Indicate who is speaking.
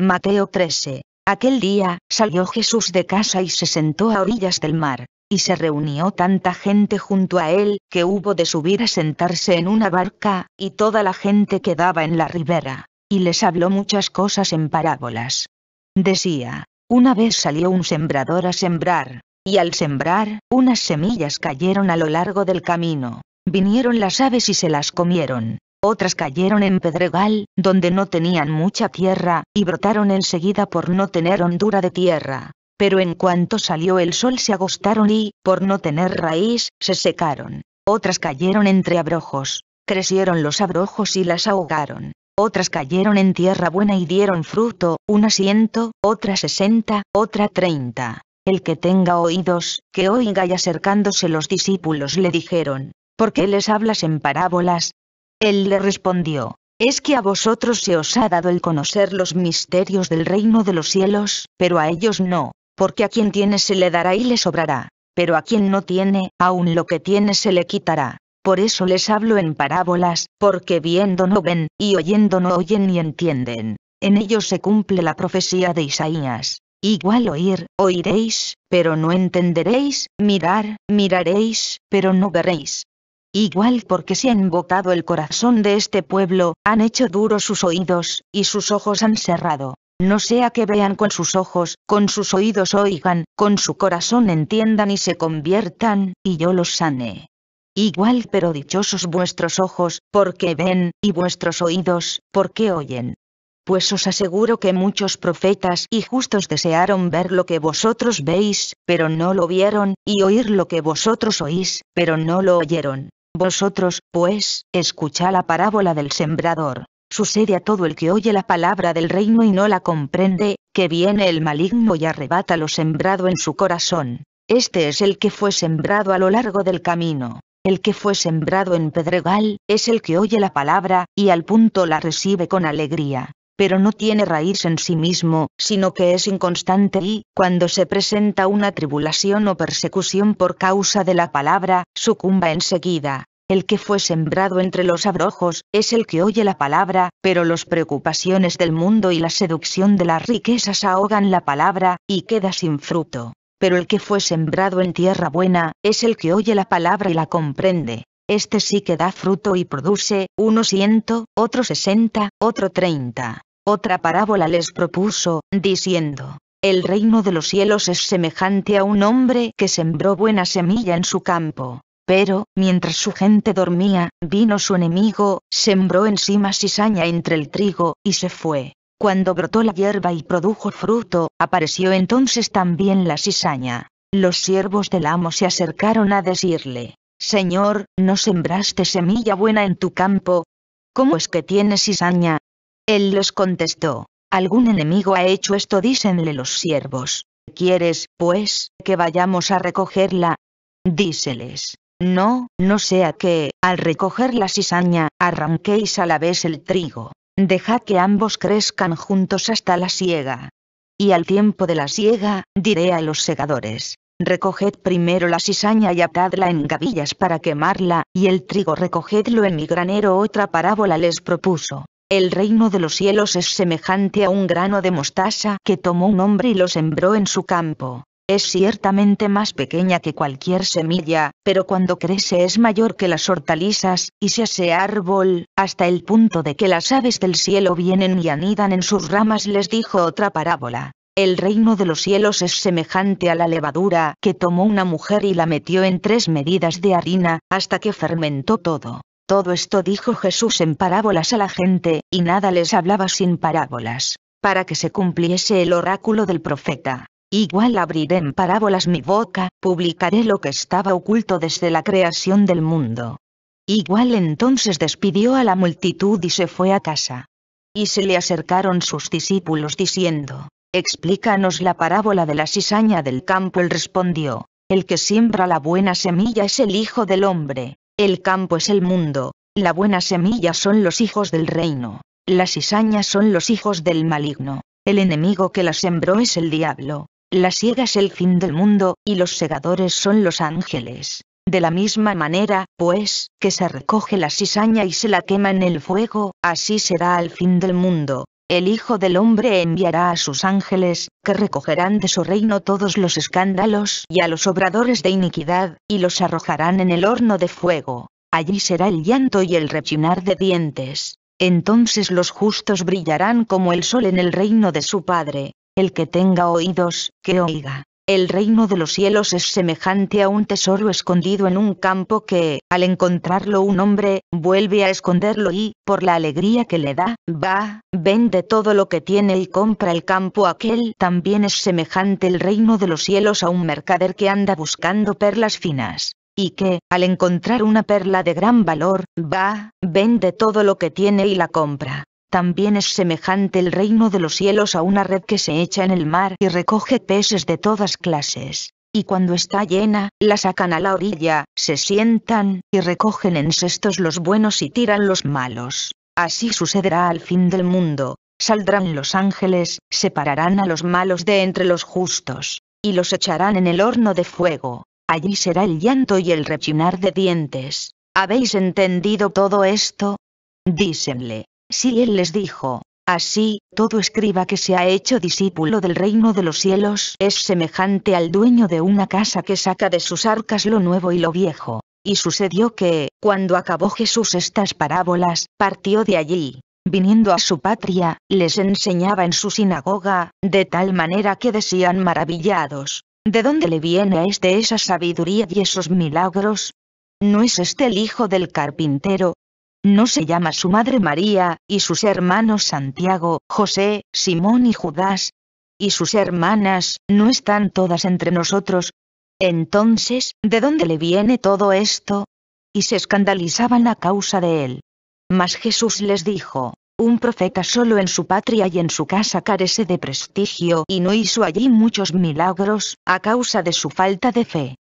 Speaker 1: Mateo 13. Aquel día, salió Jesús de casa y se sentó a orillas del mar, y se reunió tanta gente junto a él, que hubo de subir a sentarse en una barca, y toda la gente quedaba en la ribera, y les habló muchas cosas en parábolas. Decía, una vez salió un sembrador a sembrar, y al sembrar, unas semillas cayeron a lo largo del camino, vinieron las aves y se las comieron otras cayeron en Pedregal, donde no tenían mucha tierra, y brotaron enseguida por no tener hondura de tierra. Pero en cuanto salió el sol se agostaron y, por no tener raíz, se secaron. Otras cayeron entre abrojos. Crecieron los abrojos y las ahogaron. Otras cayeron en tierra buena y dieron fruto, una ciento, otra sesenta, otra treinta. El que tenga oídos, que oiga y acercándose los discípulos le dijeron, ¿por qué les hablas en parábolas? Él le respondió, es que a vosotros se os ha dado el conocer los misterios del reino de los cielos, pero a ellos no, porque a quien tiene se le dará y le sobrará, pero a quien no tiene, aun lo que tiene se le quitará. Por eso les hablo en parábolas, porque viendo no ven, y oyendo no oyen ni entienden. En ellos se cumple la profecía de Isaías. Igual oír, oiréis, pero no entenderéis, mirar, miraréis, pero no veréis, Igual porque se ha invocado el corazón de este pueblo, han hecho duros sus oídos, y sus ojos han cerrado. No sea que vean con sus ojos, con sus oídos oigan, con su corazón entiendan y se conviertan, y yo los sane. Igual pero dichosos vuestros ojos, porque ven, y vuestros oídos, porque oyen. Pues os aseguro que muchos profetas y justos desearon ver lo que vosotros veis, pero no lo vieron, y oír lo que vosotros oís, pero no lo oyeron. Vosotros, pues, escucha la parábola del sembrador. Sucede a todo el que oye la palabra del reino y no la comprende, que viene el maligno y arrebata lo sembrado en su corazón. Este es el que fue sembrado a lo largo del camino. El que fue sembrado en pedregal, es el que oye la palabra, y al punto la recibe con alegría pero no tiene raíz en sí mismo, sino que es inconstante y, cuando se presenta una tribulación o persecución por causa de la palabra, sucumba enseguida. El que fue sembrado entre los abrojos, es el que oye la palabra, pero las preocupaciones del mundo y la seducción de las riquezas ahogan la palabra, y queda sin fruto. Pero el que fue sembrado en tierra buena, es el que oye la palabra y la comprende. Este sí que da fruto y produce, uno ciento, otro sesenta, otro treinta. Otra parábola les propuso, diciendo, El reino de los cielos es semejante a un hombre que sembró buena semilla en su campo. Pero, mientras su gente dormía, vino su enemigo, sembró encima cizaña entre el trigo, y se fue. Cuando brotó la hierba y produjo fruto, apareció entonces también la cizaña. Los siervos del amo se acercaron a decirle, Señor, ¿no sembraste semilla buena en tu campo? ¿Cómo es que tienes cizaña? Él les contestó, algún enemigo ha hecho esto, dícenle los siervos. ¿Quieres, pues, que vayamos a recogerla? Díceles, no, no sea que, al recoger la cizaña, arranquéis a la vez el trigo. Dejad que ambos crezcan juntos hasta la siega. Y al tiempo de la siega, diré a los segadores, recoged primero la cizaña y atadla en gavillas para quemarla, y el trigo recogedlo en mi granero. Otra parábola les propuso, el reino de los cielos es semejante a un grano de mostaza que tomó un hombre y lo sembró en su campo. Es ciertamente más pequeña que cualquier semilla, pero cuando crece es mayor que las hortalizas, y se hace árbol, hasta el punto de que las aves del cielo vienen y anidan en sus ramas, les dijo otra parábola. El reino de los cielos es semejante a la levadura que tomó una mujer y la metió en tres medidas de harina, hasta que fermentó todo. Todo esto dijo Jesús en parábolas a la gente, y nada les hablaba sin parábolas, para que se cumpliese el oráculo del profeta. Igual abriré en parábolas mi boca, publicaré lo que estaba oculto desde la creación del mundo. Igual entonces despidió a la multitud y se fue a casa. Y se le acercaron sus discípulos diciendo, Explícanos la parábola de la cizaña del campo. Él respondió, El que siembra la buena semilla es el Hijo del Hombre, el campo es el mundo, la buena semilla son los hijos del reino, las cizañas son los hijos del maligno, el enemigo que la sembró es el diablo, la siega es el fin del mundo, y los segadores son los ángeles. De la misma manera, pues, que se recoge la cizaña y se la quema en el fuego, así será al fin del mundo, el Hijo del Hombre enviará a sus ángeles, que recogerán de su reino todos los escándalos y a los obradores de iniquidad, y los arrojarán en el horno de fuego. Allí será el llanto y el rechinar de dientes. Entonces los justos brillarán como el sol en el reino de su Padre. El que tenga oídos, que oiga. El reino de los cielos es semejante a un tesoro escondido en un campo que, al encontrarlo un hombre, vuelve a esconderlo y, por la alegría que le da, va, vende todo lo que tiene y compra el campo aquel. También es semejante el reino de los cielos a un mercader que anda buscando perlas finas y que, al encontrar una perla de gran valor, va, vende todo lo que tiene y la compra. También es semejante el reino de los cielos a una red que se echa en el mar y recoge peces de todas clases, y cuando está llena, la sacan a la orilla, se sientan, y recogen en cestos los buenos y tiran los malos. Así sucederá al fin del mundo, saldrán los ángeles, separarán a los malos de entre los justos, y los echarán en el horno de fuego. Allí será el llanto y el rechinar de dientes. ¿Habéis entendido todo esto? Dícenle, si él les dijo, Así, todo escriba que se ha hecho discípulo del reino de los cielos es semejante al dueño de una casa que saca de sus arcas lo nuevo y lo viejo. Y sucedió que, cuando acabó Jesús estas parábolas, partió de allí. Viniendo a su patria, les enseñaba en su sinagoga, de tal manera que decían maravillados, ¿de dónde le viene a este esa sabiduría y esos milagros? ¿No es este el hijo del carpintero, no se llama su madre María, y sus hermanos Santiago, José, Simón y Judas. Y sus hermanas, ¿no están todas entre nosotros? Entonces, ¿de dónde le viene todo esto? Y se escandalizaban a causa de él. Mas Jesús les dijo, un profeta solo en su patria y en su casa carece de prestigio y no hizo allí muchos milagros, a causa de su falta de fe.